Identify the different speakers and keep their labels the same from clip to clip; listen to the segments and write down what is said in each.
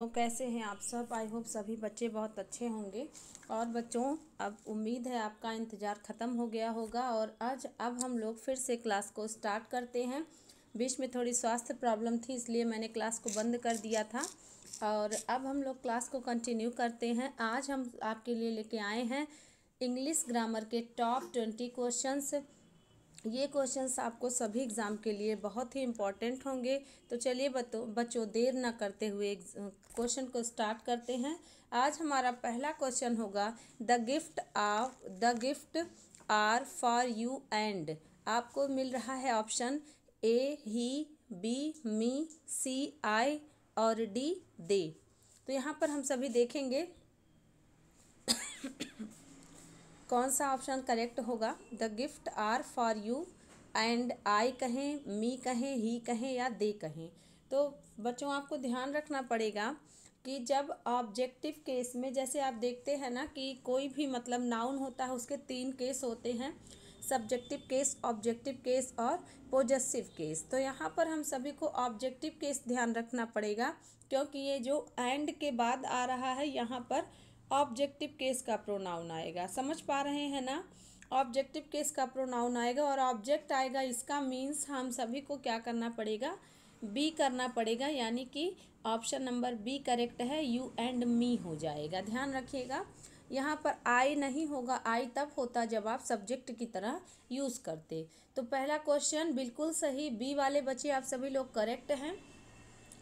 Speaker 1: तो कैसे हैं आप सब आई होप सभी बच्चे बहुत अच्छे होंगे और बच्चों अब उम्मीद है आपका इंतज़ार ख़त्म हो गया होगा और आज अब हम लोग फिर से क्लास को स्टार्ट करते हैं बीच में थोड़ी स्वास्थ्य प्रॉब्लम थी इसलिए मैंने क्लास को बंद कर दिया था और अब हम लोग क्लास को कंटिन्यू करते हैं आज हम आपके लिए लेके आए हैं इंग्लिश ग्रामर के टॉप ट्वेंटी क्वेश्चंस ये क्वेश्चंस आपको सभी एग्ज़ाम के लिए बहुत ही इम्पॉर्टेंट होंगे तो चलिए बतो बच्चों देर ना करते हुए क्वेश्चन को स्टार्ट करते हैं आज हमारा पहला क्वेश्चन होगा the gift of the gift are for you and आपको मिल रहा है ऑप्शन ए ही बी मी सी आई और डी दे तो यहाँ पर हम सभी देखेंगे कौन सा ऑप्शन करेक्ट होगा the gift are for you and I कहें मी कहें ही कहें या दे कहें तो बच्चों आपको ध्यान रखना पड़ेगा कि जब ऑब्जेक्टिव केस में जैसे आप देखते हैं ना कि कोई भी मतलब नाउन होता है उसके तीन केस होते हैं सब्जेक्टिव केस ऑब्जेक्टिव केस और पोजेसिव केस तो यहाँ पर हम सभी को ऑब्जेक्टिव केस ध्यान रखना पड़ेगा क्योंकि ये जो एंड के बाद आ रहा है यहाँ पर ऑब्जेक्टिव केस का प्रोनाउन आएगा समझ पा रहे हैं ना ऑब्जेक्टिव केस का प्रोनाउन आएगा और ऑब्जेक्ट आएगा इसका मीन्स हम सभी को क्या करना पड़ेगा बी करना पड़ेगा यानी कि ऑप्शन नंबर बी करेक्ट है यू एंड मी हो जाएगा ध्यान रखिएगा यहाँ पर आई नहीं होगा आई तब होता जब आप सब्जेक्ट की तरह यूज़ करते तो पहला क्वेश्चन बिल्कुल सही बी वाले बच्चे आप सभी लोग करेक्ट हैं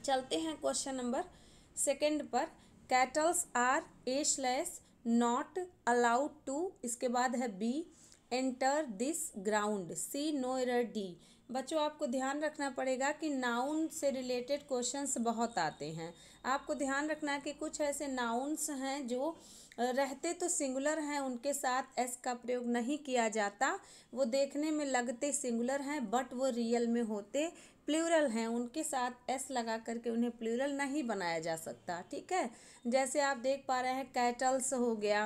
Speaker 1: चलते हैं क्वेश्चन नंबर सेकंड पर कैटल्स आर एशलेस नॉट अलाउड टू इसके बाद है B enter this ground C no error D बच्चों आपको ध्यान रखना पड़ेगा कि नाउन से रिलेटेड क्वेश्चंस बहुत आते हैं आपको ध्यान रखना है कि कुछ ऐसे नाउन्स हैं जो रहते तो सिंगुलर हैं उनके साथ एस का प्रयोग नहीं किया जाता वो देखने में लगते सिंगुलर हैं बट वो रियल में होते प्लूरल हैं उनके साथ एस लगा करके उन्हें प्लूरल नहीं बनाया जा सकता ठीक है जैसे आप देख पा रहे हैं कैटल्स हो गया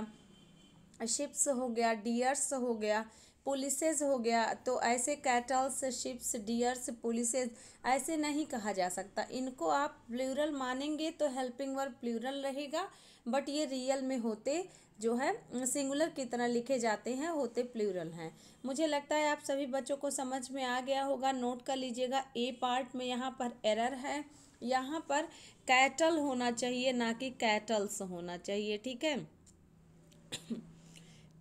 Speaker 1: शिप्स हो गया डियर्स हो गया पुलिसेज हो गया तो ऐसे कैटल्स शिप्स डियर्स पुलिसेज ऐसे नहीं कहा जा सकता इनको आप प्लूरल मानेंगे तो हेल्पिंग वर्ब प्लूरल रहेगा बट ये रियल में होते जो है सिंगुलर की तरह लिखे जाते हैं होते प्लूरल हैं मुझे लगता है आप सभी बच्चों को समझ में आ गया होगा नोट कर लीजिएगा ए पार्ट में यहाँ पर एरर है यहाँ पर कैटल होना चाहिए ना कि कैटल्स होना चाहिए ठीक है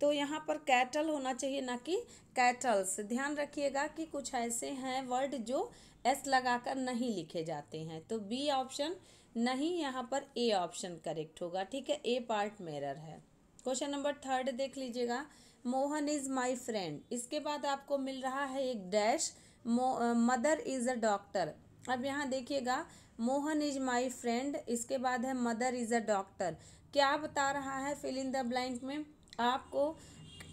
Speaker 1: तो यहाँ पर कैटल होना चाहिए ना कि कैटल्स ध्यान रखिएगा कि कुछ ऐसे हैं वर्ड जो एस लगाकर नहीं लिखे जाते हैं तो बी ऑप्शन नहीं यहाँ पर ए ऑप्शन करेक्ट होगा ठीक है ए पार्ट मेरर है क्वेश्चन नंबर थर्ड देख लीजिएगा मोहन इज माई फ्रेंड इसके बाद आपको मिल रहा है एक dash mother is a doctor अब यहाँ देखिएगा मोहन इज माई फ्रेंड इसके बाद है मदर इज अ डॉक्टर क्या बता रहा है फिल इन द ब्लैंक में आपको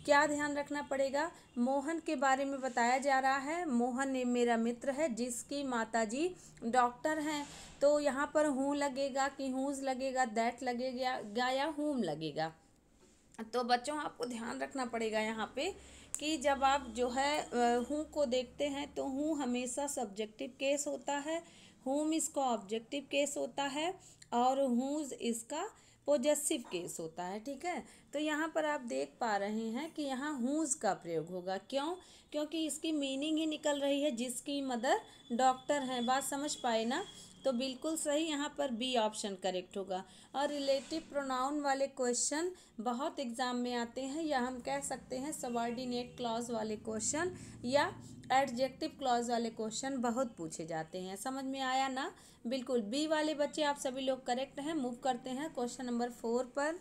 Speaker 1: क्या ध्यान रखना पड़ेगा मोहन के बारे में बताया जा रहा है मोहन मेरा मित्र है जिसकी माताजी डॉक्टर हैं तो यहाँ पर हूँ लगेगा कि हूँज लगेगा दैट लगेगा या हूम लगेगा तो बच्चों आपको ध्यान रखना पड़ेगा यहाँ पे कि जब आप जो है हूँ को देखते हैं तो हूँ हमेशा सब्जेक्टिव केस होता है हुम इसका ऑब्जेक्टिव केस होता है और हुज इसका पोजेसिव केस होता है ठीक है तो यहाँ पर आप देख पा रहे हैं कि यहाँ हुज का प्रयोग होगा क्यों क्योंकि इसकी मीनिंग ही निकल रही है जिसकी मदर डॉक्टर हैं बात समझ पाए ना तो बिल्कुल सही यहाँ पर बी ऑप्शन करेक्ट होगा और रिलेटिव प्रोनाउन वाले क्वेश्चन बहुत एग्जाम में आते हैं या हम कह सकते हैं सबॉर्डिनेट क्लॉज वाले क्वेश्चन या एडजेक्टिव क्लॉज वाले क्वेश्चन बहुत पूछे जाते हैं समझ में आया ना बिल्कुल बी वाले बच्चे आप सभी लोग करेक्ट हैं मूव करते हैं क्वेश्चन नंबर फोर पर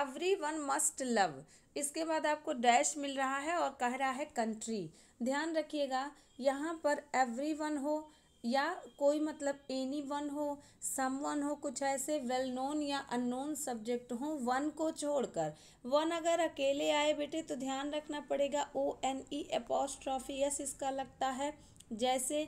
Speaker 1: एवरी वन मस्ट लव इसके बाद आपको डैश मिल रहा है और कह रहा है कंट्री ध्यान रखिएगा यहाँ पर एवरी वन हो या कोई मतलब एनी वन हो सम वन हो कुछ ऐसे वेल नोन या अननोन सब्जेक्ट हो वन को छोड़कर वन अगर अकेले आए बेटे तो ध्यान रखना पड़ेगा O N E apostrophe S इसका लगता है जैसे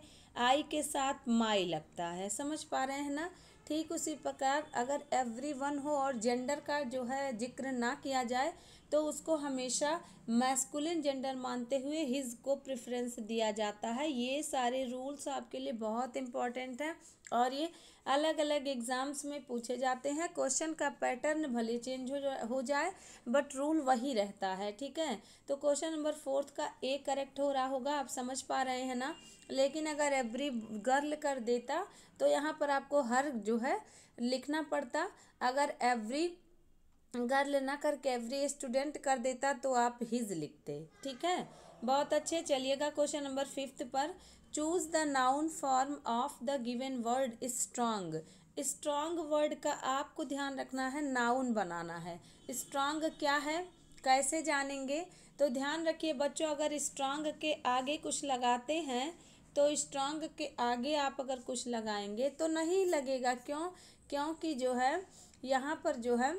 Speaker 1: आई के साथ माई लगता है समझ पा रहे हैं ना ठीक उसी प्रकार अगर एवरी वन हो और जेंडर का जो है जिक्र ना किया जाए तो उसको हमेशा मैस्कुलिन जेंडर मानते हुए हिज को प्रेफरेंस दिया जाता है ये सारे रूल्स आपके लिए बहुत इम्पॉर्टेंट हैं और ये अलग अलग एग्ज़ाम्स में पूछे जाते हैं क्वेश्चन का पैटर्न भले चेंज हो जाए बट रूल वही रहता है ठीक है तो क्वेश्चन नंबर फोर्थ का ए करेक्ट हो रहा होगा आप समझ पा रहे हैं ना लेकिन अगर एवरी गर्ल कर देता तो यहाँ पर आपको हर जो है लिखना पड़ता अगर एवरी गर्ल ना करके एवरी स्टूडेंट कर देता तो आप हिज लिखते ठीक है बहुत अच्छे चलिएगा क्वेश्चन नंबर फिफ्थ पर choose the noun form of the given word strong strong word का आपको ध्यान रखना है नाउन बनाना है स्ट्रांग क्या है कैसे जानेंगे तो ध्यान रखिए बच्चों अगर स्ट्रांग के आगे कुछ लगाते हैं तो स्ट्रांग के आगे आप अगर कुछ लगाएंगे तो नहीं लगेगा क्यों क्योंकि जो है यहाँ पर जो है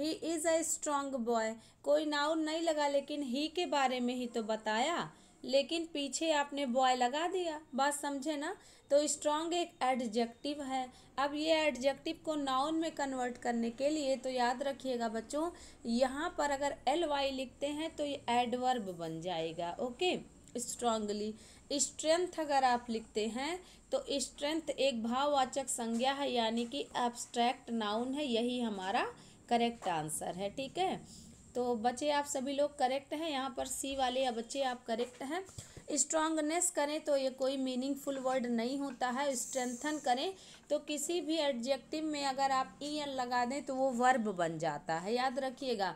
Speaker 1: he is a strong boy कोई नाउन नहीं लगा लेकिन ही के बारे में ही तो बताया लेकिन पीछे आपने बॉय लगा दिया बात समझे ना तो स्ट्रोंग एक एडजेक्टिव है अब ये एडजेक्टिव को नाउन में कन्वर्ट करने के लिए तो याद रखिएगा बच्चों यहाँ पर अगर एल वाई लिखते हैं तो ये एडवर्ब बन जाएगा ओके स्ट्रांगली स्ट्रेंथ अगर आप लिखते हैं तो स्ट्रेंथ एक भाववाचक संज्ञा है यानी कि एब्स्ट्रैक्ट नाउन है यही हमारा करेक्ट आंसर है ठीक है तो बच्चे आप सभी लोग करेक्ट हैं यहाँ पर सी वाले या बच्चे आप करेक्ट हैं स्ट्रांगनेस करें तो ये कोई मीनिंगफुल वर्ड नहीं होता है स्ट्रेंथन करें तो किसी भी एडजेक्टिव में अगर आप ई e एन लगा दें तो वो वर्ब बन जाता है याद रखिएगा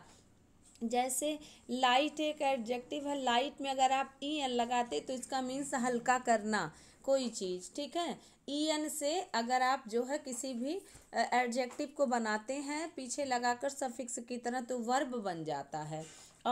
Speaker 1: जैसे लाइट एक एडजेक्टिव है लाइट में अगर आप ई e एन लगाते तो इसका मीन्स हल्का करना कोई चीज़ ठीक है ई e एन से अगर आप जो है किसी भी एडजेक्टिव को बनाते हैं पीछे लगाकर सफिक्स की तरह तो वर्ब बन जाता है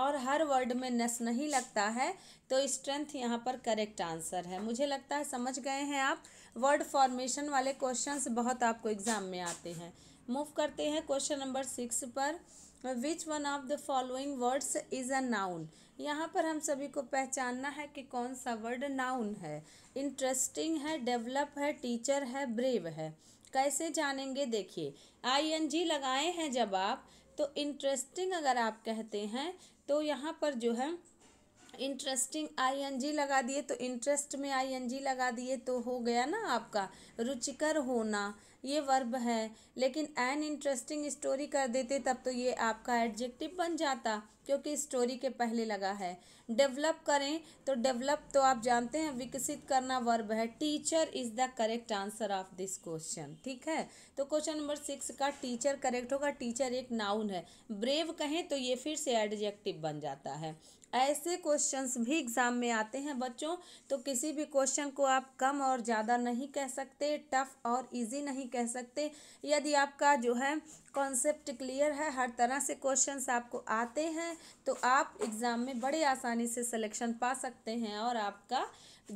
Speaker 1: और हर वर्ड में नस नहीं लगता है तो स्ट्रेंथ यहाँ पर करेक्ट आंसर है मुझे लगता है समझ गए हैं आप वर्ड फॉर्मेशन वाले क्वेश्चंस बहुत आपको एग्ज़ाम में आते हैं मूव करते हैं क्वेश्चन नंबर सिक्स पर which one of the following words is a noun यहाँ पर हम सभी को पहचानना है कि कौन सा वर्ड नाउन है इंटरेस्टिंग है डेवलप है टीचर है ब्रेव है कैसे जानेंगे देखिए आई एन जी लगाए हैं जब आप तो इंटरेस्टिंग अगर आप कहते हैं तो यहाँ पर जो है इंटरेस्टिंग आई एन जी लगा दिए तो इंटरेस्ट में आई एन जी लगा दिए तो हो गया ना आपका रुचिकर होना ये वर्ब है लेकिन एन इंटरेस्टिंग स्टोरी कर देते तब तो ये आपका एडजेक्टिव बन जाता क्योंकि स्टोरी के पहले लगा है डेवलप करें तो डेवलप तो आप जानते हैं विकसित करना वर्ब है teacher is the correct answer of this question ठीक है तो क्वेश्चन नंबर सिक्स का टीचर करेक्ट होगा टीचर एक नाउन है ब्रेव कहें तो ये फिर से एडजेक्टिव बन जाता है ऐसे क्वेश्चंस भी एग्ज़ाम में आते हैं बच्चों तो किसी भी क्वेश्चन को आप कम और ज़्यादा नहीं कह सकते टफ़ और इजी नहीं कह सकते यदि आपका जो है कॉन्सेप्ट क्लियर है हर तरह से क्वेश्चंस आपको आते हैं तो आप एग्ज़ाम में बड़े आसानी से सिलेक्शन पा सकते हैं और आपका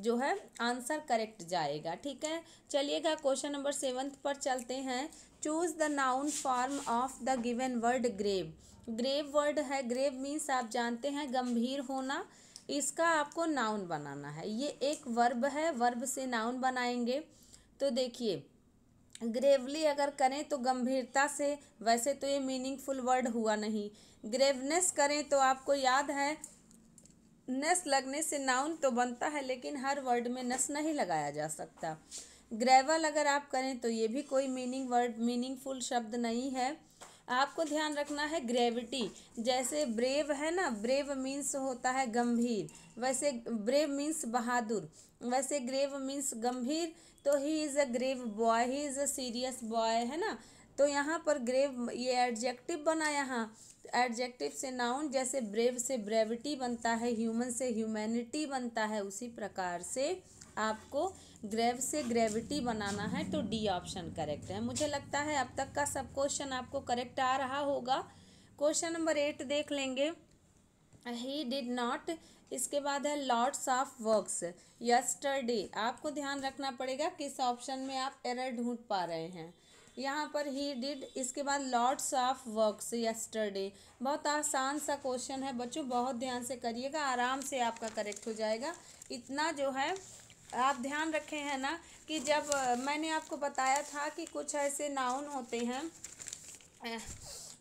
Speaker 1: जो है आंसर करेक्ट जाएगा ठीक है चलिएगा क्वेश्चन नंबर सेवन्थ पर चलते हैं choose the noun form of the given word grave grave word है ग्रेव मीन्स आप जानते हैं गंभीर होना इसका आपको नाउन बनाना है ये एक वर्ब है वर्ब से नाउन बनाएंगे तो देखिए ग्रेवली अगर करें तो गंभीरता से वैसे तो ये मीनिंगफुल वर्ड हुआ नहीं ग्रेवनेस करें तो आपको याद है नेस लगने से नाउन तो बनता है लेकिन हर वर्ड में नस नहीं लगाया जा सकता ग्रेवल अगर आप करें तो ये भी कोई मीनिंग वर्ड मीनिंगफुल शब्द नहीं है आपको ध्यान रखना है ग्रेविटी जैसे ब्रेव है ना ब्रेव मीन्स होता है गंभीर वैसे ब्रेव मीन्स बहादुर वैसे ग्रेव मीन्स गंभीर तो he is a grave boy he is a serious boy है ना तो यहाँ पर ग्रेव ये एडजेक्टिव बना यहाँ एडजेक्टिव से नाउन जैसे ब्रेव से ब्रेविटी बनता है ह्यूमन से ह्यूमैनिटी बनता है उसी प्रकार से आपको ग्रेव से ग्रेविटी बनाना है तो डी ऑप्शन करेक्ट है मुझे लगता है अब तक का सब क्वेश्चन आपको करेक्ट आ रहा होगा क्वेश्चन नंबर एट देख लेंगे ही डिड नॉट इसके बाद है लॉर्ड्स ऑफ वर्क्स यस्टरडे आपको ध्यान रखना पड़ेगा किस ऑप्शन में आप एरर ढूंढ पा रहे हैं यहाँ पर ही डिड इसके बाद लॉर्ड्स ऑफ वर्क्स यस्टरडे बहुत आसान सा क्वेश्चन है बच्चों बहुत ध्यान से करिएगा आराम से आपका करेक्ट हो जाएगा इतना जो है आप ध्यान रखे हैं ना कि जब मैंने आपको बताया था कि कुछ ऐसे नाउन होते हैं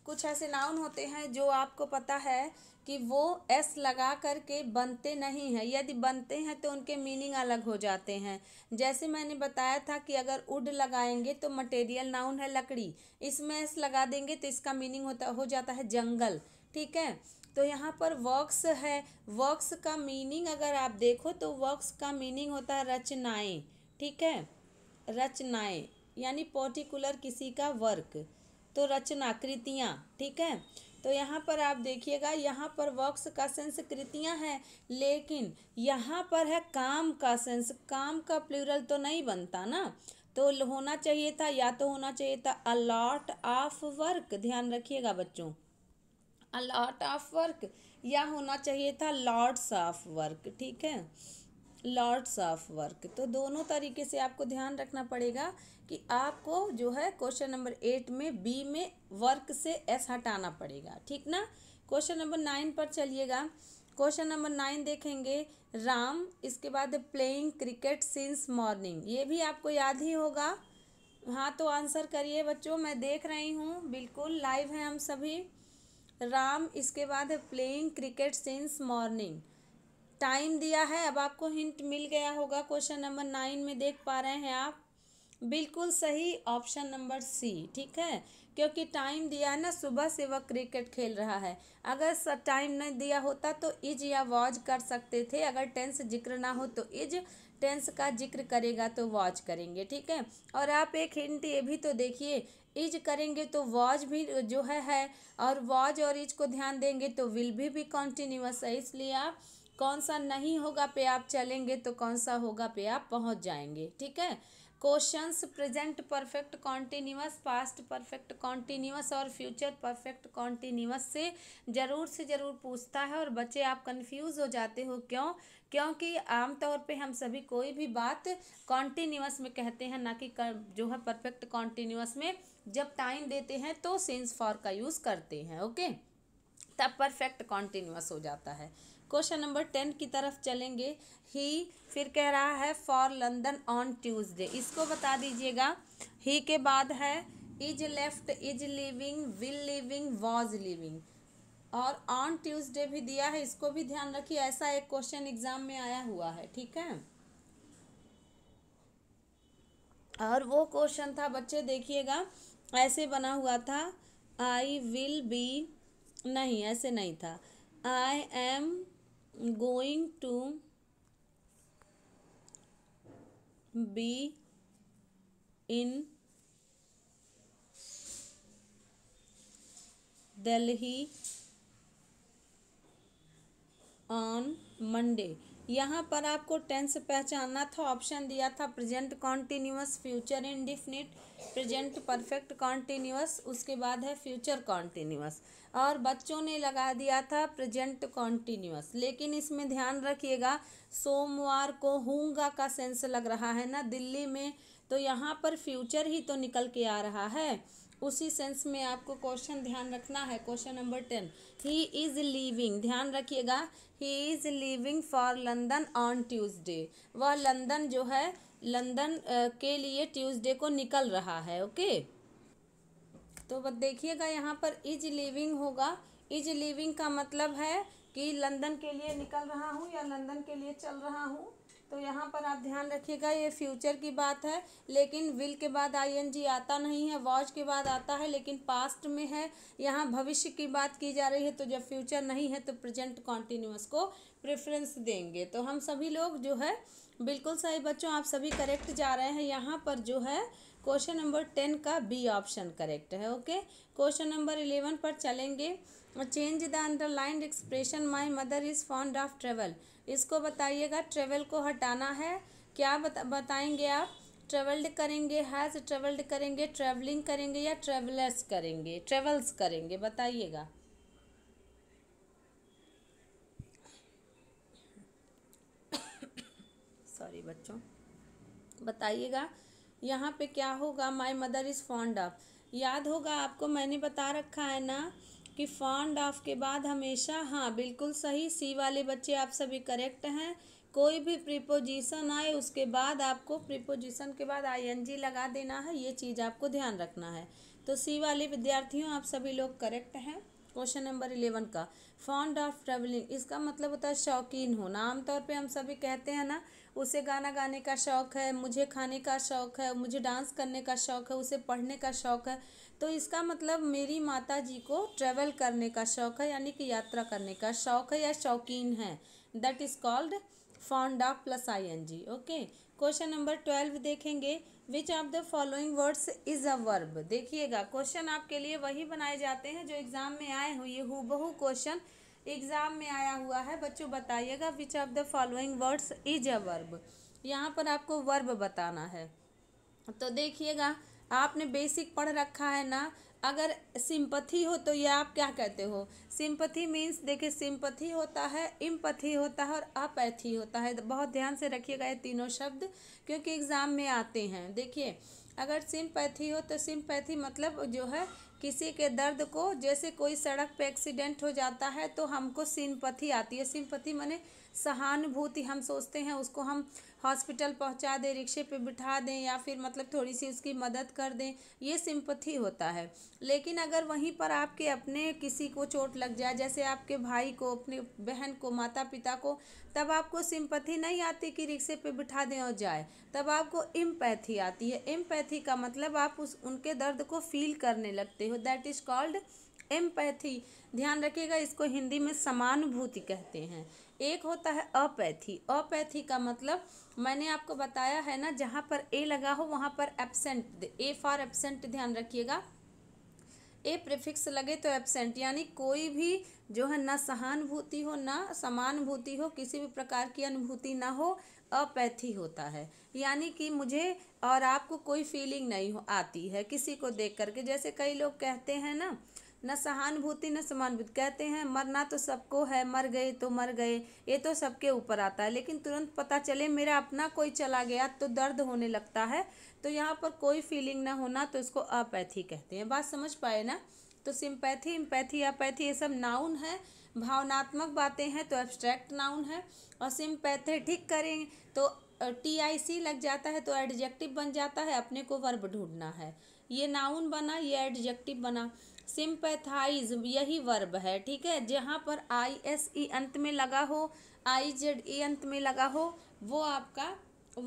Speaker 1: कुछ ऐसे नाउन होते हैं जो आपको पता है कि वो एस लगा कर के बनते नहीं हैं यदि बनते हैं तो उनके मीनिंग अलग हो जाते हैं जैसे मैंने बताया था कि अगर उड लगाएंगे तो मटेरियल नाउन है लकड़ी इसमें एस लगा देंगे तो इसका मीनिंग होता हो जाता है जंगल ठीक है तो यहाँ पर वर्क्स है वर्क्स का मीनिंग अगर आप देखो तो वर्क्स का मीनिंग होता है रचनाएं ठीक है रचनाएं यानी पर्टिकुलर किसी का वर्क तो रचना कृतियाँ ठीक है तो यहाँ पर आप देखिएगा यहाँ पर वर्क्स का सेंस कृतियाँ हैं लेकिन यहाँ पर है काम का सेंस काम का प्लूरल तो नहीं बनता ना तो होना चाहिए था या तो होना चाहिए था अलॉट ऑफ वर्क ध्यान रखिएगा बच्चों अ लॉट ऑफ वर्क या होना चाहिए था लॉर्ड्स ऑफ वर्क ठीक है लॉर्ड्स ऑफ वर्क तो दोनों तरीके से आपको ध्यान रखना पड़ेगा कि आपको जो है क्वेश्चन नंबर एट में बी में वर्क से एस हटाना पड़ेगा ठीक ना क्वेश्चन नंबर नाइन पर चलिएगा क्वेश्चन नंबर नाइन देखेंगे राम इसके बाद प्लेइंग क्रिकेट सिंस मॉर्निंग ये भी आपको याद ही होगा हाँ तो आंसर करिए बच्चों मैं देख रही हूँ बिल्कुल लाइव है हम सभी राम इसके बाद है playing cricket since morning time दिया है अब आपको हिंट मिल गया होगा क्वेश्चन नंबर नाइन में देख पा रहे हैं आप बिल्कुल सही ऑप्शन नंबर सी ठीक है क्योंकि टाइम दिया है ना सुबह से वह क्रिकेट खेल रहा है अगर टाइम नहीं दिया होता तो इज या वॉज कर सकते थे अगर टेंस जिक्र ना हो तो इज टेंस का जिक्र करेगा तो वॉच करेंगे ठीक है और आप एक हिंट ये भी तो देखिए इज करेंगे तो वॉच भी जो है है और वॉज और इज को ध्यान देंगे तो विल भी भी कॉन्टिन्यूस है इसलिए आप कौन सा नहीं होगा पे आप चलेंगे तो कौन सा होगा पे आप पहुंच जाएंगे ठीक है questions present perfect continuous past perfect continuous और फ्यूचर परफेक्ट कॉन्टीन्यूअस से ज़रूर से ज़रूर पूछता है और बच्चे आप कंफ्यूज हो जाते हो क्यों क्योंकि आमतौर पे हम सभी कोई भी बात कॉन्टीन्यूस में कहते हैं ना कि जो है परफेक्ट कॉन्टीन्यूस में जब टाइम देते हैं तो सेंस फॉर का यूज़ करते हैं ओके तब परफेक्ट कॉन्टीन्यूस हो जाता है क्वेश्चन नंबर टेन की तरफ चलेंगे ही फिर कह रहा है फॉर लंदन ऑन ट्यूसडे इसको बता दीजिएगा ही के बाद है is left is living will living was living और ऑन ट्यूसडे भी दिया है इसको भी ध्यान रखिए ऐसा एक क्वेश्चन एग्जाम में आया हुआ है ठीक है और वो क्वेश्चन था बच्चे देखिएगा ऐसे बना हुआ था आई विल बी नहीं ऐसे नहीं था I am going to be in Delhi on Monday यहाँ पर आपको टेंस पहचानना था ऑप्शन दिया था present continuous future indefinite present perfect continuous उसके बाद है फ्यूचर कॉन्टीन्यूस और बच्चों ने लगा दिया था प्रेजेंट कॉन्टीन्यूस लेकिन इसमें ध्यान रखिएगा सोमवार को होंगा का सेंस लग रहा है ना दिल्ली में तो यहाँ पर फ्यूचर ही तो निकल के आ रहा है उसी सेंस में आपको क्वेश्चन ध्यान रखना है question number ten he is leaving ध्यान रखिएगा he is leaving for London on Tuesday वह लंदन जो है लंदन के लिए ट्यूसडे को निकल रहा है ओके तो वह देखिएगा यहाँ पर इज लिविंग होगा इज लिविंग का मतलब है कि लंदन के लिए निकल रहा हूँ या लंदन के लिए चल रहा हूँ तो यहाँ पर आप ध्यान रखिएगा ये फ्यूचर की बात है लेकिन विल के बाद आईएनजी आता नहीं है वॉच के बाद आता है लेकिन पास्ट में है यहाँ भविष्य की बात की जा रही है तो जब फ्यूचर नहीं है तो प्रेजेंट कॉन्टिन्यूस को प्रेफरेंस देंगे तो हम सभी लोग जो है बिल्कुल सही बच्चों आप सभी करेक्ट जा रहे हैं यहाँ पर जो है क्वेश्चन नंबर टेन का बी ऑप्शन करेक्ट है ओके क्वेश्चन नंबर इलेवन पर चलेंगे change the underlined expression my mother is fond of travel इसको बताइएगा ट्रेवल को हटाना है क्या बता, बताएंगे आप ट्रेवल्ड करेंगे हैज़ ट्रेवल्ड करेंगे ट्रेवलिंग करेंगे या ट्रेवलर्स करेंगे ट्रेवल्स करेंगे बताइएगा सॉरी बच्चों बताइएगा यहाँ पे क्या होगा my mother is fond of याद होगा आपको मैंने बता रखा है ना कि फॉन्ड ऑफ के बाद हमेशा हाँ बिल्कुल सही सी वाले बच्चे आप सभी करेक्ट हैं कोई भी प्रिपोजिशन आए उसके बाद आपको प्रिपोजिशन के बाद आईएनजी लगा देना है ये चीज़ आपको ध्यान रखना है तो सी वाले विद्यार्थियों आप सभी लोग करेक्ट हैं क्वेश्चन नंबर इलेवन का फॉन्ड ऑफ ट्रेवलिंग इसका मतलब होता है शौकीन होना आमतौर पे हम सभी कहते हैं ना उसे गाना गाने का शौक़ है मुझे खाने का शौक़ है मुझे डांस करने का शौक़ है उसे पढ़ने का शौक़ है तो इसका मतलब मेरी माता जी को ट्रेवल करने का शौक़ है यानी कि यात्रा करने का शौक़ है या शौकीन है that is called fond of plus I N G okay question number twelve देखेंगे which of the following words is a verb देखिएगा क्वेश्चन आपके लिए वही बनाए जाते हैं जो एग्ज़ाम में आए हुए हु बहु क्वेश्चन एग्ज़ाम में आया हुआ है बच्चों बताइएगा which of the following words is a verb यहाँ पर आपको वर्ब बताना है तो देखिएगा आपने बेसिक पढ़ रखा है ना अगर सिंपथी हो तो ये आप क्या कहते हो सिंपथी मीन्स देखिए सिंपथी होता है इम्पथी होता है और अपैथी होता है बहुत ध्यान से रखिएगा ये तीनों शब्द क्योंकि एग्ज़ाम में आते हैं देखिए अगर सिंपैथी हो तो सिंपैथी मतलब जो है किसी के दर्द को जैसे कोई सड़क पे एक्सीडेंट हो जाता है तो हमको सिंपथी आती है सिंपथी माने सहानुभूति हम सोचते हैं उसको हम हॉस्पिटल पहुंचा दें रिक्शे पे बिठा दें या फिर मतलब थोड़ी सी उसकी मदद कर दें ये सिंपथी होता है लेकिन अगर वहीं पर आपके अपने किसी को चोट लग जाए जैसे आपके भाई को अपने बहन को माता पिता को तब आपको सिंपथी नहीं आती कि रिक्शे पे बिठा दें और जाए तब आपको इम्पैथी आती है एम्पैथी का मतलब आप उस उनके दर्द को फील करने लगते हो दैट इज़ कॉल्ड एम्पैथी ध्यान रखिएगा इसको हिंदी में समानुभूति कहते हैं एक होता है अपैथी अपैथी का मतलब मैंने आपको बताया है ना जहाँ पर ए लगा हो वहाँ पर एबसेंट ए फॉर एबसेंट ध्यान रखिएगा ए प्रिफिक्स लगे तो एबसेंट यानी कोई भी जो है ना सहानुभूति हो ना समानुभूति हो किसी भी प्रकार की अनुभूति ना हो अपैथी होता है यानी कि मुझे और आपको कोई फीलिंग नहीं हो आती है किसी को देख करके जैसे कई लोग कहते हैं ना न सहानुभूति न समानुभूति कहते हैं मरना तो सबको है मर गए तो मर गए ये तो सबके ऊपर आता है लेकिन तुरंत पता चले मेरा अपना कोई चला गया तो दर्द होने लगता है तो यहाँ पर कोई फीलिंग ना होना तो इसको अपैथी कहते हैं बात समझ पाए ना तो सिंपैथी इम्पैथी अपैथी ये सब नाउन है भावनात्मक बातें हैं तो एब्स्ट्रैक्ट नाउन है और सिंपैथेटिक करें तो टी आई सी लग जाता है तो एडजेक्टिव बन जाता है अपने को वर्ब ढूंढना है ये नाउन बना ये एडजेक्टिव बना सिंपैथाइज यही वर्ब है ठीक है जहाँ पर आई एस ई अंत में लगा हो आई जेड ई अंत में लगा हो वो आपका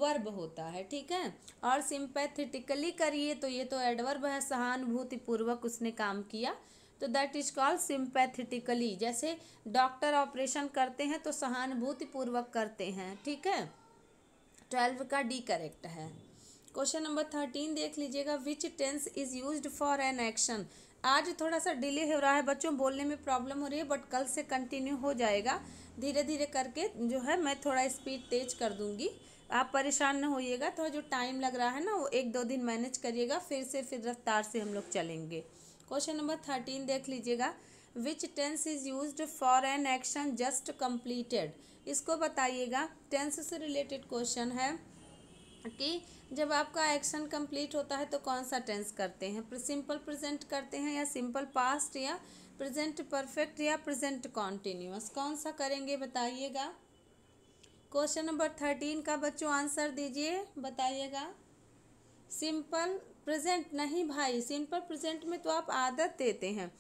Speaker 1: वर्ब होता है ठीक है और सिंपैथिटिकली करिए तो ये तो एडवर्ब है सहानुभूतिपूर्वक उसने काम किया तो दैट इज कॉल्ड सिंपैथिटिकली जैसे डॉक्टर ऑपरेशन करते हैं तो सहानुभूतिपूर्वक करते हैं ठीक है ट्वेल्व का डी करेक्ट है क्वेश्चन नंबर थर्टीन देख लीजिएगा which tense is used for an action आज थोड़ा सा डिले हो रहा है बच्चों बोलने में प्रॉब्लम हो रही है बट कल से कंटिन्यू हो जाएगा धीरे धीरे करके जो है मैं थोड़ा स्पीड तेज कर दूँगी आप परेशान ना होइएगा थोड़ा जो टाइम लग रहा है ना वो एक दो दिन मैनेज करिएगा फिर से फिर रफ्तार से हम लोग चलेंगे क्वेश्चन नंबर थर्टीन देख लीजिएगा which tense is use for an action just completed इसको बताइएगा टेंस से रिलेटेड क्वेश्चन है कि जब आपका एक्शन कंप्लीट होता है तो कौन सा टेंस करते हैं सिंपल प्रेजेंट करते हैं या सिंपल पास्ट या प्रेजेंट परफेक्ट या प्रेजेंट कॉन्टीन्यूस कौन सा करेंगे बताइएगा क्वेश्चन नंबर थर्टीन का बच्चों आंसर दीजिए बताइएगा सिंपल प्रेजेंट नहीं भाई सिंपल प्रेजेंट में तो आप आदत देते हैं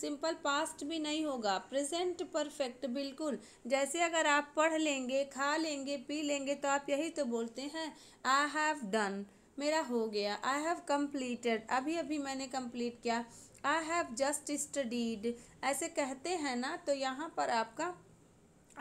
Speaker 1: सिंपल पास्ट भी नहीं होगा प्रेजेंट परफेक्ट बिल्कुल जैसे अगर आप पढ़ लेंगे खा लेंगे पी लेंगे तो आप यही तो बोलते हैं आई हैव डन मेरा हो गया आई हैव कम्प्लीटेड अभी अभी मैंने कम्प्लीट किया आई हैव जस्ट स्टडीड ऐसे कहते हैं ना तो यहाँ पर आपका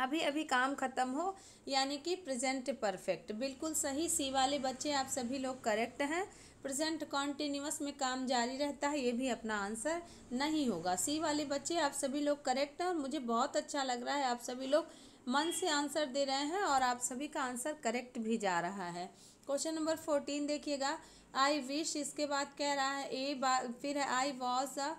Speaker 1: अभी अभी काम ख़त्म हो यानी कि प्रेजेंट परफेक्ट बिल्कुल सही सी वाले बच्चे आप सभी लोग करेक्ट हैं प्रेजेंट कॉन्टिन्यूस में काम जारी रहता है ये भी अपना आंसर नहीं होगा सी वाले बच्चे आप सभी लोग करेक्ट हैं और मुझे बहुत अच्छा लग रहा है आप सभी लोग मन से आंसर दे रहे हैं और आप सभी का आंसर करेक्ट भी जा रहा है क्वेश्चन नंबर फोर्टीन देखिएगा आई विश इसके बाद कह रहा है ए फिर है I was a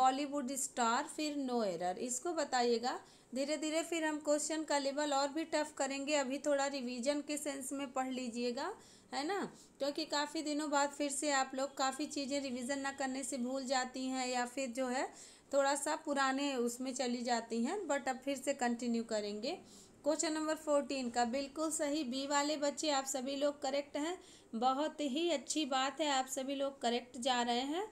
Speaker 1: Bollywood star फिर नो एरर इसको बताइएगा धीरे धीरे फिर हम क्वेश्चन का लेवल और भी टफ करेंगे अभी थोड़ा रिवीजन के सेंस में पढ़ लीजिएगा है ना क्योंकि काफ़ी दिनों बाद फिर से आप लोग काफ़ी चीज़ें रिविज़न ना करने से भूल जाती हैं या फिर जो है थोड़ा सा पुराने उसमें चली जाती हैं बट अब फिर से कंटिन्यू करेंगे क्वेश्चन नंबर फोर्टीन का बिल्कुल सही बी वाले बच्चे आप सभी लोग करेक्ट हैं बहुत ही अच्छी बात है आप सभी लोग करेक्ट जा रहे हैं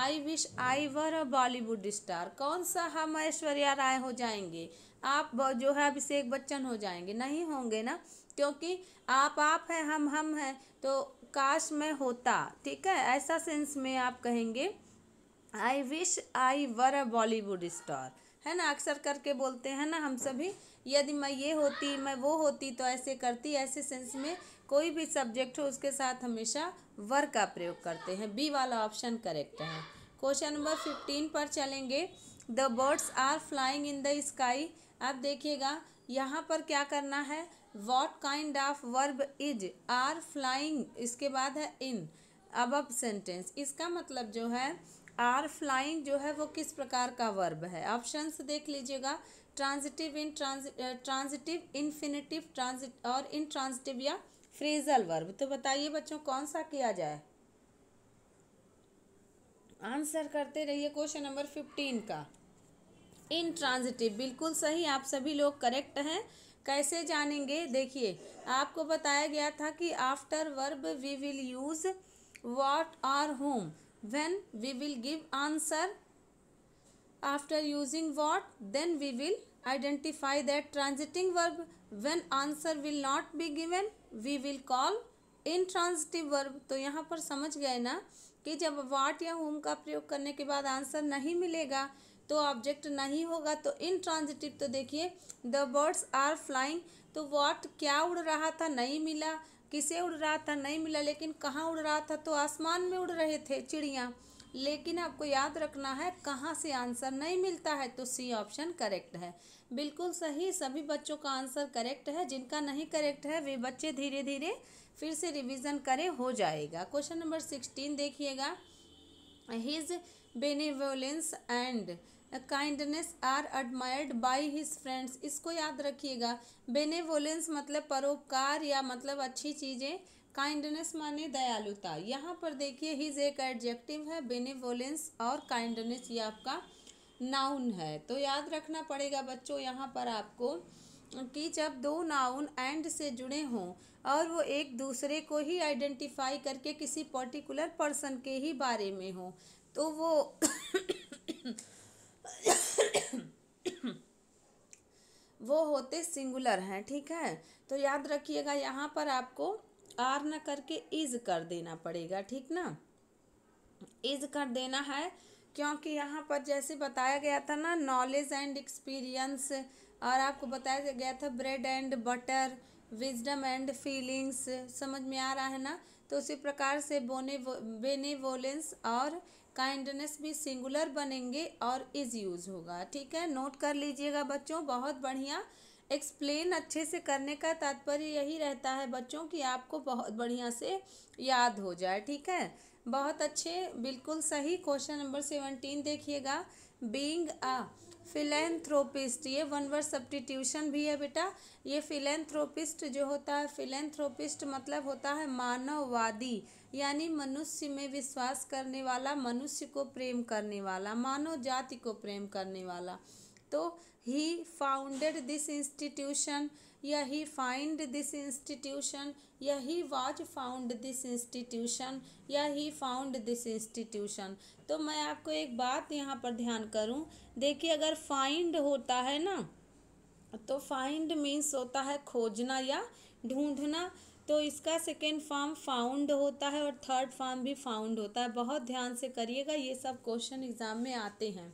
Speaker 1: I wish I were a Bollywood star कौन सा हम ऐश्वर्या राय हो जाएंगे आप जो है अभिषेक बच्चन हो जाएंगे नहीं होंगे ना क्योंकि आप आप हैं हम हम हैं तो काश में होता ठीक है ऐसा सेंस में आप कहेंगे I wish I were a Bollywood star है ना अक्सर करके बोलते हैं ना हम सभी यदि मैं ये होती मैं वो होती तो ऐसे करती ऐसे सेंस में कोई भी सब्जेक्ट हो उसके साथ हमेशा वर का प्रयोग करते हैं बी वाला ऑप्शन करेक्ट है क्वेश्चन नंबर फिफ्टीन पर चलेंगे the birds are flying in the sky आप देखिएगा यहाँ पर क्या करना है what kind of verb is are flying इसके बाद है इन अब सेंटेंस इसका मतलब जो है आर फ्लाइंग जो है वो किस प्रकार का वर्ब है ऑप्शन देख लीजिएगा transitive intransitive infinitive transit और इन ट्रांजिटिव या फ्रेजल वर्ब तो बताइए बच्चों कौन सा किया जाए आंसर करते रहिए क्वेश्चन नंबर फिफ्टीन का इन ट्रांजिटिव बिल्कुल सही आप सभी लोग करेक्ट हैं कैसे जानेंगे देखिए आपको बताया गया था कि after verb we will use what or whom when we will give answer after using what then we will identify that transiting verb when answer will not be given we will call intransitive verb तो यहाँ पर समझ गए ना कि जब वाट या home का प्रयोग करने के बाद आंसर नहीं मिलेगा तो ऑब्जेक्ट नहीं होगा तो इनट्रांजिटिव तो देखिए द बर्ड्स आर फ्लाइंग तो वॉट क्या उड़ रहा था नहीं मिला किसे उड़ रहा था नहीं मिला लेकिन कहाँ उड़ रहा था तो आसमान में उड़ रहे थे चिड़िया लेकिन आपको याद रखना है कहाँ से आंसर नहीं मिलता है तो सी ऑप्शन करेक्ट है बिल्कुल सही सभी बच्चों का आंसर करेक्ट है जिनका नहीं करेक्ट है वे बच्चे धीरे धीरे फिर से रिवीजन करें हो जाएगा क्वेश्चन नंबर सिक्सटीन देखिएगा his benevolence and kindness are admired by his friends इसको याद रखिएगा बेनेवोलेंस मतलब परोपकार या मतलब अच्छी चीज़ें काइंडनेस माने दयालुता यहाँ पर देखिए हिज एक एडजेक्टिव है बेनेवोलेंस और काइंडनेस ये आपका नाउन है तो याद रखना पड़ेगा बच्चों यहाँ पर आपको कि जब दो नाउन एंड से जुड़े हों और वो एक दूसरे को ही आइडेंटिफाई करके किसी पर्टिकुलर पर्सन के ही बारे में हो तो वो वो होते सिंगुलर हैं ठीक है तो याद रखिएगा यहाँ पर आपको आर न करके इज कर देना पड़ेगा ठीक ना इज कर देना है क्योंकि यहाँ पर जैसे बताया गया था ना नॉलेज एंड एक्सपीरियंस और आपको बताया गया था bread and butter wisdom and feelings समझ में आ रहा है ना तो उसी प्रकार से बोने वो, बेनेवोलेंस और काइंडनेस भी सिंगुलर बनेंगे और इज यूज होगा ठीक है नोट कर लीजिएगा बच्चों बहुत बढ़िया एक्सप्लेन अच्छे से करने का तात्पर्य यही रहता है बच्चों कि आपको बहुत बढ़िया से याद हो जाए ठीक है बहुत अच्छे बिल्कुल सही क्वेश्चन नंबर सेवनटीन देखिएगा बींग अ फिलेंथ्रोपिस्ट ये वन वर्ड सब्टीट्यूशन भी है बेटा ये फिलेंथ्रोपिस्ट जो होता है फिलेंथ्रोपिस्ट मतलब होता है मानववादी यानी मनुष्य में विश्वास करने वाला मनुष्य को प्रेम करने वाला मानव जाति को प्रेम करने वाला तो ही फाउंडेड दिस इंस्टीट्यूशन या ही फाइंड दिस इंस्टीट्यूशन या ही वॉच फाउंड दिस इंस्टीट्यूशन या ही फाउंड दिस इंस्टीट्यूशन तो मैं आपको एक बात यहाँ पर ध्यान करूँ देखिए अगर फाइंड होता है ना तो फाइंड मीन्स होता है खोजना या ढूंढना तो इसका सेकेंड फॉर्म फाउंड होता है और थर्ड फॉर्म भी फाउंड होता है बहुत ध्यान से करिएगा ये सब क्वेश्चन एग्ज़ाम में आते हैं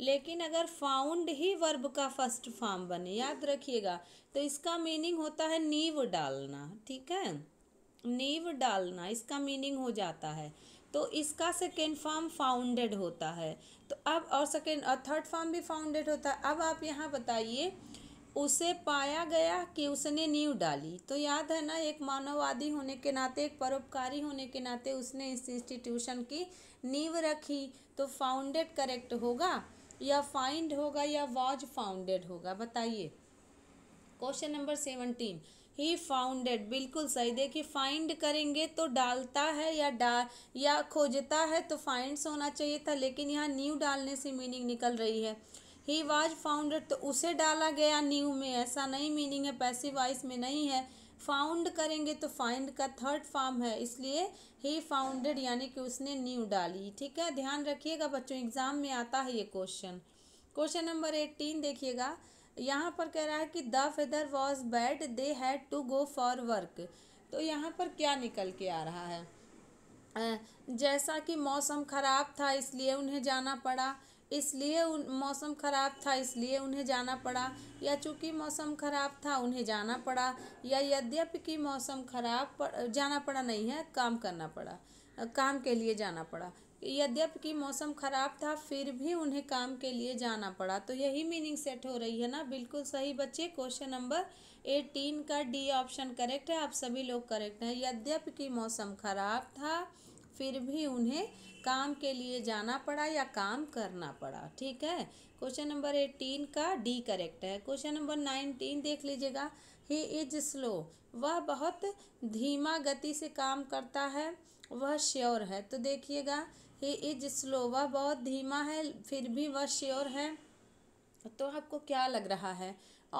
Speaker 1: लेकिन अगर फाउंड ही वर्ब का फर्स्ट फॉर्म बने याद रखिएगा तो इसका मीनिंग होता है नींव डालना ठीक है नींव डालना इसका मीनिंग हो जाता है तो इसका सेकेंड फॉर्म फाउंडेड होता है तो अब और सेकेंड और थर्ड फॉर्म भी फाउंडेड होता है अब आप यहाँ बताइए उसे पाया गया कि उसने नींव डाली तो याद है ना एक मानववादी होने के नाते एक परोपकारी होने के नाते उसने इस इंस्टीट्यूशन की नींव रखी तो फाउंडेड करेक्ट होगा या फाइंड होगा या वॉज फाउंडेड होगा बताइए क्वेश्चन नंबर सेवनटीन ही फाउंडेड बिल्कुल सही देखिए फाइंड करेंगे तो डालता है या डा या खोजता है तो फाइंड्स होना चाहिए था लेकिन यहाँ न्यू डालने से मीनिंग निकल रही है ही वाज फाउंडेड तो उसे डाला गया न्यू में ऐसा नहीं मीनिंग है पैसिव वाइस में नहीं है फाउंड करेंगे तो फाइंड का थर्ड फॉर्म है इसलिए ही फाउंडेड यानी कि उसने न्यू डाली ठीक है ध्यान रखिएगा बच्चों एग्जाम में आता है ये क्वेश्चन क्वेश्चन नंबर एट्टीन देखिएगा यहाँ पर कह रहा है कि the feather was bad they had to go for work तो यहाँ पर क्या निकल के आ रहा है जैसा कि मौसम ख़राब था इसलिए उन्हें जाना पड़ा इसलिए मौसम ख़राब था इसलिए उन्हें जाना पड़ा या चूँकि मौसम ख़राब था उन्हें जाना पड़ा या यद्यपि कि मौसम ख़राब जाना पड़ा नहीं है काम करना पड़ा काम के लिए जाना पड़ा यद्यपि कि मौसम ख़राब था फिर भी उन्हें काम के लिए जाना पड़ा तो यही मीनिंग सेट हो रही है ना बिल्कुल सही बच्चे क्वेश्चन नंबर एटीन का डी ऑप्शन करेक्ट है आप सभी लोग करेक्ट हैं यद्यपि कि मौसम ख़राब था फिर भी उन्हें काम के लिए जाना पड़ा या काम करना पड़ा ठीक है क्वेश्चन नंबर एटीन का डी करेक्ट है क्वेश्चन नंबर नाइनटीन देख लीजिएगा ही इज स्लो वह बहुत धीमा गति से काम करता है वह श्योर है तो देखिएगा ही इज स्लो वह बहुत धीमा है फिर भी वह श्योर है तो आपको क्या लग रहा है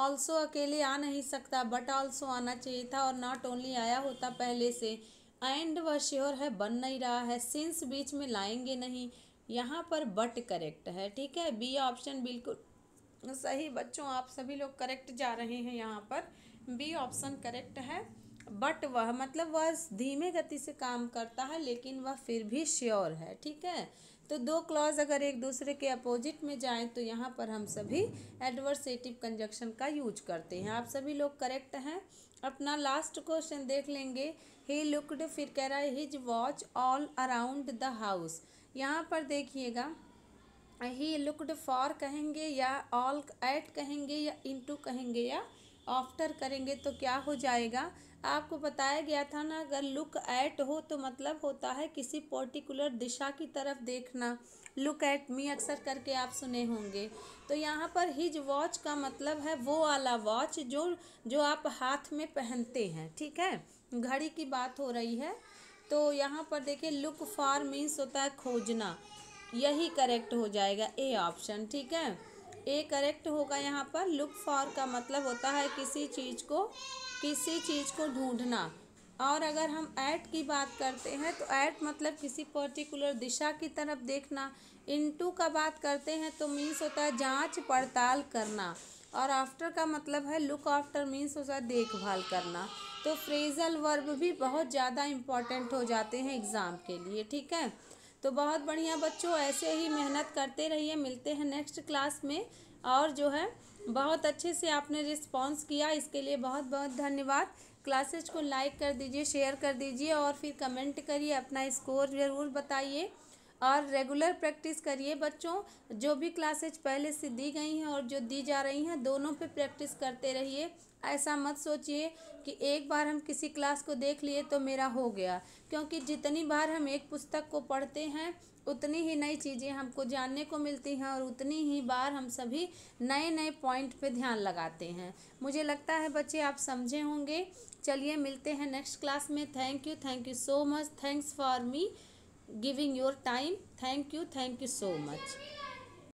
Speaker 1: ऑल्सो अकेले आ नहीं सकता बट ऑल्सो आना चाहिए था और नॉट ओनली आया होता पहले से एंड वह श्योर है बन नहीं रहा है सिंस बीच में लाएंगे नहीं यहाँ पर बट करेक्ट है ठीक है बी ऑप्शन बिल्कुल सही बच्चों आप सभी लोग करेक्ट जा रहे हैं यहाँ पर बी ऑप्शन करेक्ट है बट वह मतलब वह धीमे गति से काम करता है लेकिन वह फिर भी श्योर है ठीक है तो दो क्लॉज अगर एक दूसरे के अपोजिट में जाएं तो यहाँ पर हम सभी एडवर्सेटिव कंजक्शन का यूज करते हैं आप सभी लोग करेक्ट हैं अपना लास्ट क्वेश्चन देख लेंगे ही लुकड फिर कह रहा है his watch all around the house यहाँ पर देखिएगा ही लुकड फॉर कहेंगे या ऑल एट कहेंगे या इनटू कहेंगे या आफ्टर करेंगे तो क्या हो जाएगा आपको बताया गया था ना अगर लुक ऐट हो तो मतलब होता है किसी पर्टिकुलर दिशा की तरफ देखना लुक ऐट मी अक्सर करके आप सुने होंगे तो यहाँ पर हिज वॉच का मतलब है वो वाला वॉच जो जो आप हाथ में पहनते हैं ठीक है घड़ी की बात हो रही है तो यहाँ पर देखिए लुक फॉर मीन्स होता है खोजना यही करेक्ट हो जाएगा ए ऑप्शन ठीक है ए करेक्ट होगा यहाँ पर लुक फॉर का मतलब होता है किसी चीज़ को किसी चीज़ को ढूंढना और अगर हम ऐट की बात करते हैं तो ऐट मतलब किसी पर्टिकुलर दिशा की तरफ देखना इनटू का बात करते हैं तो मीन्स होता है जांच पड़ताल करना और आफ्टर का मतलब है लुक आफ्टर मीन्स होता है देखभाल करना तो फ्रेजल वर्ब भी बहुत ज़्यादा इम्पॉर्टेंट हो जाते हैं एग्ज़ाम के लिए ठीक है तो बहुत बढ़िया बच्चों ऐसे ही मेहनत करते रहिए मिलते हैं नेक्स्ट क्लास में और जो है बहुत अच्छे से आपने रिस्पॉन्स किया इसके लिए बहुत बहुत धन्यवाद क्लासेज को लाइक कर दीजिए शेयर कर दीजिए और फिर कमेंट करिए अपना स्कोर ज़रूर बताइए और रेगुलर प्रैक्टिस करिए बच्चों जो भी क्लासेज पहले से दी गई हैं और जो दी जा रही हैं दोनों पे प्रैक्टिस करते रहिए ऐसा मत सोचिए कि एक बार हम किसी क्लास को देख लिए तो मेरा हो गया क्योंकि जितनी बार हम एक पुस्तक को पढ़ते हैं उतनी ही नई चीज़ें हमको जानने को मिलती हैं और उतनी ही बार हम सभी नए नए पॉइंट पे ध्यान लगाते हैं मुझे लगता है बच्चे आप समझे होंगे चलिए मिलते हैं नेक्स्ट क्लास में thank you thank you so much thanks for me giving your time. Thank you. Thank you so much.